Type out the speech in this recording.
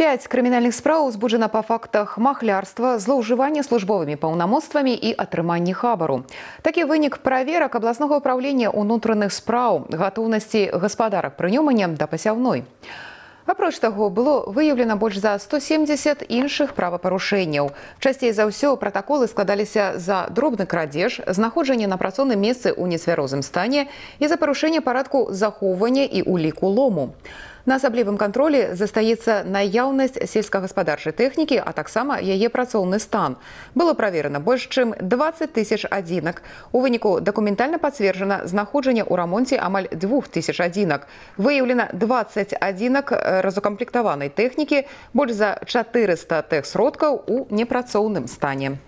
Пять криминальных справ узбуджено по фактах махлярства, злоуживания службовыми полномоцтвами и отрымания хабару. Таки выник проверок областного управления внутренних справ, готовности господарок принимания до посевной. Апроч того, было выявлено больше за 170 інших правопорушений. Частей за все протоколы складались за дробный крадеж, знаходжение на працовном месте у несвярозом стане и за порушение парадку заховывания и улику лому. На асаблівым кантролі застаецца наяўнасць сельскагаспадарчай тэхнікі, а таксама яе працоўны стан. Было праверана больш чым 20 тысяч адзінак. У выніку дакументальна пацверджана знаходжанне ў рамонце амаль 2000 адзінак. Выяўлена 20 адзінак э, разукамплектаванай тэхнікі, больш за 400 тэхсродкаў у непрацоўным стане.